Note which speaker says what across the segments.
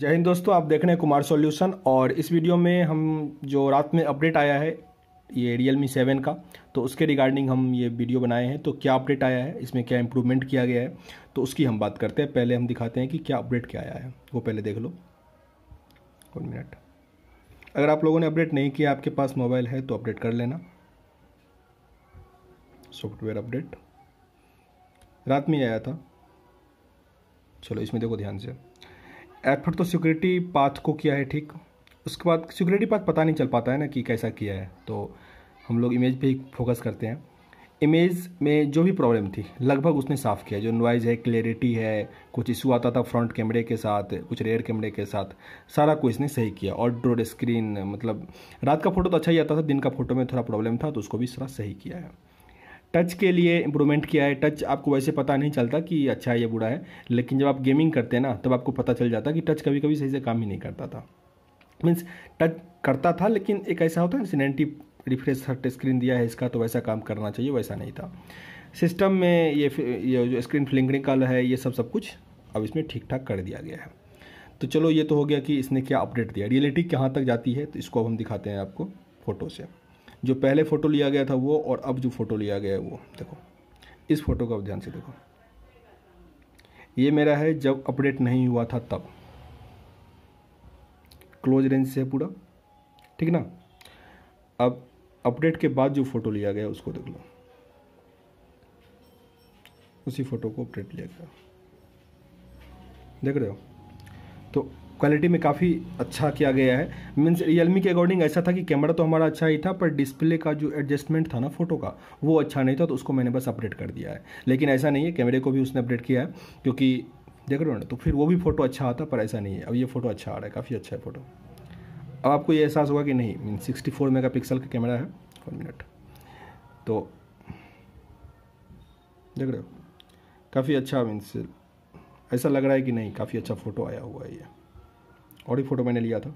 Speaker 1: जय हिंद दोस्तों आप देख रहे हैं कुमार सॉल्यूशन और इस वीडियो में हम जो रात में अपडेट आया है ये रियल मी सेवन का तो उसके रिगार्डिंग हम ये वीडियो बनाए हैं तो क्या अपडेट आया है इसमें क्या इम्प्रूवमेंट किया गया है तो उसकी हम बात करते हैं पहले हम दिखाते हैं कि क्या अपडेट क्या आया है वो पहले देख लो वन मिनट अगर आप लोगों ने अपडेट नहीं किया आपके पास मोबाइल है तो अपडेट कर लेना सॉफ्टवेयर अपडेट रात में आया था चलो इसमें देखो ध्यान से एफर्ट तो सिक्योरिटी पाथ को किया है ठीक उसके बाद सिक्योरिटी पाथ पता नहीं चल पाता है ना कि कैसा किया है तो हम लोग इमेज पे ही फोकस करते हैं इमेज में जो भी प्रॉब्लम थी लगभग उसने साफ़ किया जो नॉइज़ है क्लियरिटी है कुछ इशू आता था फ्रंट कैमरे के साथ कुछ रेयर कैमरे के साथ सारा कुछ इसने सही किया और ड्रोड स्क्रीन मतलब रात का फ़ोटो तो अच्छा ही आता था दिन का फ़ोटो में थोड़ा प्रॉब्लम था तो उसको भी सारा सही किया है टच के लिए इम्प्रूवमेंट किया है टच आपको वैसे पता नहीं चलता कि अच्छा है या बुरा है लेकिन जब आप गेमिंग करते हैं ना तब आपको पता चल जाता कि टच कभी कभी सही से काम ही नहीं करता था मीन्स टच करता था लेकिन एक ऐसा होता है सिनेंटिव रिफ्रेश हट स्क्रीन दिया है इसका तो वैसा काम करना चाहिए वैसा नहीं था सिस्टम में ये ये जो स्क्रीन फ्लिंगरिंग का है ये सब सब कुछ अब इसमें ठीक ठाक कर दिया गया है तो चलो ये तो हो गया कि इसने क्या अपडेट दिया रियलिटी कहाँ तक जाती है तो इसको अब हम दिखाते हैं आपको फ़ोटो से जो पहले फ़ोटो लिया गया था वो और अब जो फ़ोटो लिया गया है वो देखो इस फ़ोटो को अब ध्यान से देखो ये मेरा है जब अपडेट नहीं हुआ था तब क्लोज रेंज से है पूरा ठीक ना अब अपडेट के बाद जो फ़ोटो लिया गया उसको देख लो उसी फ़ोटो को अपडेट लिया गया देख रहे हो तो क्वालिटी में काफ़ी अच्छा किया गया है मीन्स रियलमी के अकॉर्डिंग ऐसा था कि कैमरा तो हमारा अच्छा ही था पर डिस्प्ले का जो एडजस्टमेंट था ना फोटो का वो अच्छा नहीं था तो उसको मैंने बस अपडेट कर दिया है लेकिन ऐसा नहीं है कैमरे को भी उसने अपडेट किया है क्योंकि देख रहे हो ना तो फिर वो भी फ़ोटो अच्छा आता पर ऐसा नहीं है अब ये फ़ोटो अच्छा आ रहा है काफ़ी अच्छा है फ़ोटो अब आपको ये एहसास होगा कि नहीं mean sixty four megapixel का कैमरा है वन मिनट तो देख रहे हो काफ़ी अच्छा मीन्स ऐसा लग रहा है कि नहीं काफ़ी अच्छा फ़ोटो आया हुआ है ये और भी फ़ोटो मैंने लिया था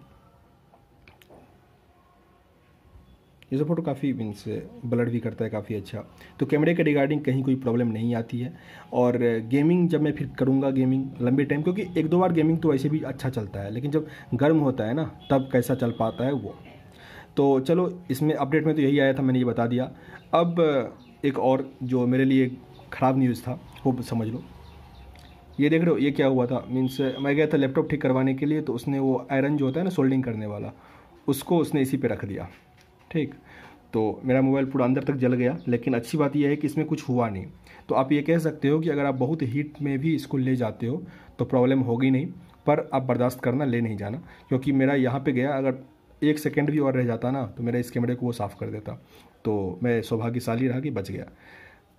Speaker 1: ये सब फोटो काफ़ी मीन्स ब्लड भी करता है काफ़ी अच्छा तो कैमरे के रिगार्डिंग कहीं कोई प्रॉब्लम नहीं आती है और गेमिंग जब मैं फिर करूँगा गेमिंग लंबे टाइम क्योंकि एक दो बार गेमिंग तो वैसे भी अच्छा चलता है लेकिन जब गर्म होता है ना तब कैसा चल पाता है वो तो चलो इसमें अपडेट में तो यही आया था मैंने ये बता दिया अब एक और जो मेरे लिए ख़राब न्यूज़ था वो समझ लो ये देख रहे हो ये क्या हुआ था मीन्स मैं गया था लैपटॉप ठीक करवाने के लिए तो उसने वो आयरन जो होता है ना सोल्डिंग करने वाला उसको उसने इसी पे रख दिया ठीक तो मेरा मोबाइल पूरा अंदर तक जल गया लेकिन अच्छी बात यह है कि इसमें कुछ हुआ नहीं तो आप ये कह सकते हो कि अगर आप बहुत हीट में भी इसको ले जाते हो तो प्रॉब्लम होगी नहीं पर आप बर्दाश्त करना ले नहीं जाना क्योंकि मेरा यहाँ पे गया अगर एक सेकेंड भी और रह जाता ना तो मेरा इस कैमरे को वो साफ़ कर देता तो मैं सौभाग्यशाली रहा कि बच गया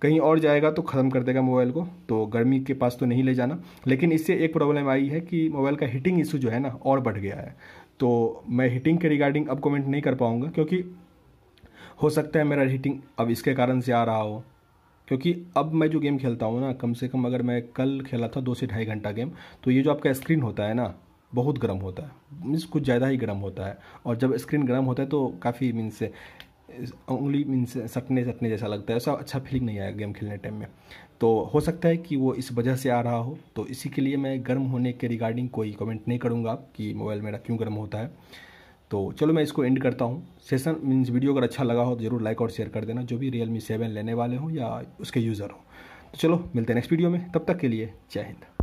Speaker 1: कहीं और जाएगा तो ख़त्म कर देगा मोबाइल को तो गर्मी के पास तो नहीं ले जाना लेकिन इससे एक प्रॉब्लम आई है कि मोबाइल का हीटिंग इशू जो है ना और बढ़ गया है तो मैं हीटिंग के रिगार्डिंग अब कमेंट नहीं कर पाऊँगा क्योंकि हो सकता है मेरा हीटिंग अब इसके कारण से आ रहा हो क्योंकि अब मैं जो गेम खेलता हूँ ना कम से कम अगर मैं कल खेला था दो से ढाई घंटा गेम तो ये जो आपका स्क्रीन होता है ना बहुत गर्म होता है मीन्स कुछ ज़्यादा ही गर्म होता है और जब स्क्रीन गर्म होता है तो काफ़ी मीन्स उंगली मीन्स सटने सटने जैसा लगता है ऐसा अच्छा फीलिंग नहीं आया गेम खेलने टाइम में तो हो सकता है कि वो इस वजह से आ रहा हो तो इसी के लिए मैं गर्म होने के रिगार्डिंग कोई कमेंट नहीं करूँगा कि मोबाइल मेरा क्यों गर्म होता है तो चलो मैं इसको एंड करता हूँ सेशन मीन्स वीडियो अगर अच्छा लगा हो तो ज़रूर लाइक और शेयर कर देना जो भी रियल मी सेवन लेने वाले हों या उसके यूज़र हों तो चलो मिलते हैं नेक्स्ट वीडियो में तब तक के लिए जय हिंद